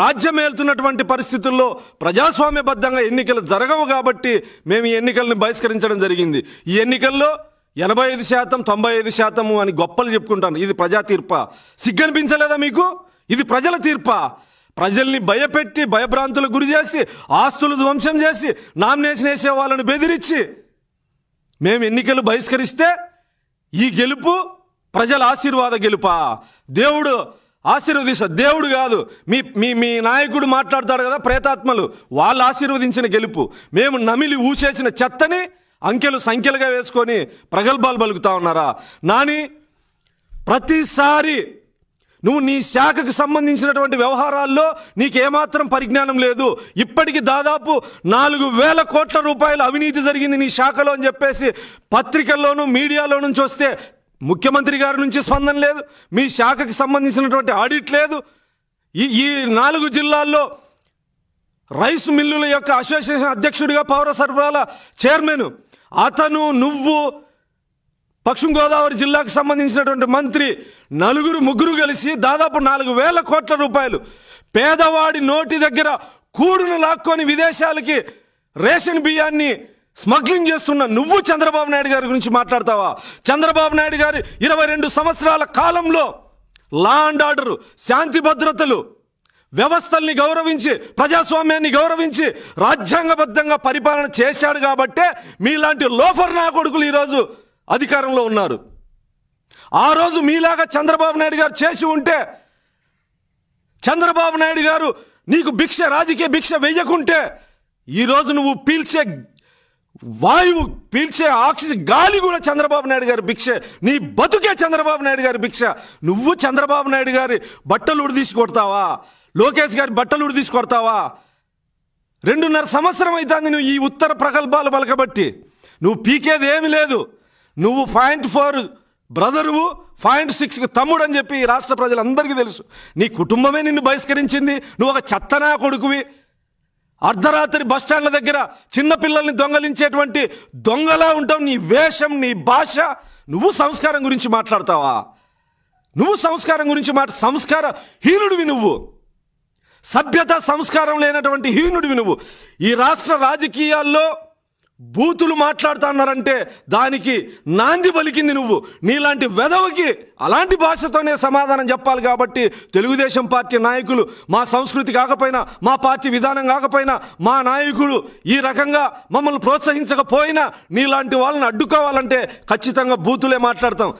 రాజ్యమేలుతున్నటువంటి పరిస్థితుల్లో ప్రజాస్వామ్యబద్ధంగా ఎన్నికలు జరగవు కాబట్టి మేము ఈ ఎన్నికల్ని బహిష్కరించడం జరిగింది ఈ ఎన్నికల్లో ఎనభై ఐదు శాతం తొంభై ఐదు శాతము అని గొప్పలు చెప్పుకుంటాను ఇది ప్రజా తీర్ప సిగ్గనిపించలేదా మీకు ఇది ప్రజల తీర్ప ప్రజల్ని భయపెట్టి భయభ్రాంతులు గురి చేసి ఆస్తులు ధ్వంసం చేసి నామినేషన్ వేసే వాళ్ళని బెదిరించి మేము ఎన్నికలు బహిష్కరిస్తే ఈ గెలుపు ప్రజల ఆశీర్వాద గెలుపా దేవుడు ఆశీర్వదిస్తా దేవుడు కాదు మీ మీ మీ నాయకుడు మాట్లాడతాడు కదా ప్రేతాత్మలు వాళ్ళు ఆశీర్వదించిన గెలుపు మేము నమిలి ఊసేసిన చెత్తని అంకెలు సంఖ్యలుగా వేసుకొని ప్రగల్భాలు పలుకుతా ఉన్నారా నాని ప్రతిసారి నువ్వు నీ శాఖకు సంబంధించినటువంటి వ్యవహారాల్లో నీకేమాత్రం పరిజ్ఞానం లేదు ఇప్పటికి దాదాపు నాలుగు వేల కోట్ల రూపాయల అవినీతి జరిగింది నీ శాఖలో అని చెప్పేసి పత్రికల్లోనూ మీడియాలో నుంచి వస్తే ముఖ్యమంత్రి గారి నుంచి స్పందన లేదు మీ శాఖకి సంబంధించినటువంటి ఆడిట్ లేదు ఈ ఈ నాలుగు జిల్లాల్లో రైస్ మిల్లుల యొక్క అసోసియేషన్ అధ్యక్షుడిగా పౌర సరఫరాల చైర్మన్ అతను నువ్వు పశ్చిమ గోదావరి జిల్లాకు సంబంధించినటువంటి మంత్రి నలుగురు ముగ్గురు కలిసి దాదాపు నాలుగు వేల కోట్ల రూపాయలు పేదవాడి నోటి దగ్గర కూడును లాక్కొని విదేశాలకి రేషన్ బియ్యాన్ని స్మగ్లింగ్ చేస్తున్న నువ్వు చంద్రబాబు నాయుడు గారి గురించి మాట్లాడతావా చంద్రబాబు నాయుడు గారి ఇరవై రెండు సంవత్సరాల కాలంలో లా అండ్ ఆర్డర్ శాంతి భద్రతలు వ్యవస్థల్ని గౌరవించి ప్రజాస్వామ్యాన్ని గౌరవించి రాజ్యాంగబద్ధంగా పరిపాలన చేశాడు కాబట్టే మీలాంటి లోఫర్ నా కొడుకులు ఈరోజు అధికారంలో ఉన్నారు ఆ రోజు మీలాగా చంద్రబాబు నాయుడు గారు చేసి ఉంటే చంద్రబాబు నాయుడు గారు నీకు భిక్ష రాజకీయ భిక్ష వేయకుంటే ఈరోజు నువ్వు పీల్చే వాయువు పీల్చే ఆక్సిజన్ గాలి కూడా చంద్రబాబు నాయుడు గారి భిక్ష నీ బతుకే చంద్రబాబు నాయుడు గారి భిక్ష నువ్వు చంద్రబాబు నాయుడు గారి బట్టలు ఉడిదీసి కొడతావా లోకేష్ గారి బట్టలు ఉడిదీసి కొడతావా రెండున్నర సంవత్సరం అవుతుంది నువ్వు ఈ ఉత్తర ప్రకల్పాలు పలకబట్టి నువ్వు పీకేది ఏమి లేదు నువ్వు పాయింట్ ఫోర్ బ్రదరువు పాయింట్ సిక్స్కి తమ్ముడు అని చెప్పి రాష్ట్ర ప్రజలందరికీ తెలుసు నీ కుటుంబమే నిన్ను బహిష్కరించింది నువ్వు ఒక చెత్తనా కొడుకువి అర్ధరాత్రి బస్టాండ్ల దగ్గర చిన్నపిల్లల్ని దొంగలించేటువంటి దొంగలా ఉంటావు నీ వేషం నీ భాష నువ్వు సంస్కారం గురించి మాట్లాడతావా నువ్వు సంస్కారం గురించి మాట సంస్కార హీనుడివి నువ్వు సభ్యత సంస్కారం లేనటువంటి హీనుడివి నువ్వు ఈ రాష్ట్ర రాజకీయాల్లో బూతులు మాట్లాడుతున్నారంటే దానికి నాంది పలికింది నువ్వు నీలాంటి వెధవకి అలాంటి భాషతోనే సమాధానం చెప్పాలి కాబట్టి తెలుగుదేశం పార్టీ నాయకులు మా సంస్కృతి కాకపోయినా మా పార్టీ విధానం కాకపోయినా మా నాయకుడు ఈ రకంగా మమ్మల్ని ప్రోత్సహించకపోయినా నీలాంటి వాళ్ళని అడ్డుకోవాలంటే ఖచ్చితంగా బూతులే మాట్లాడతాం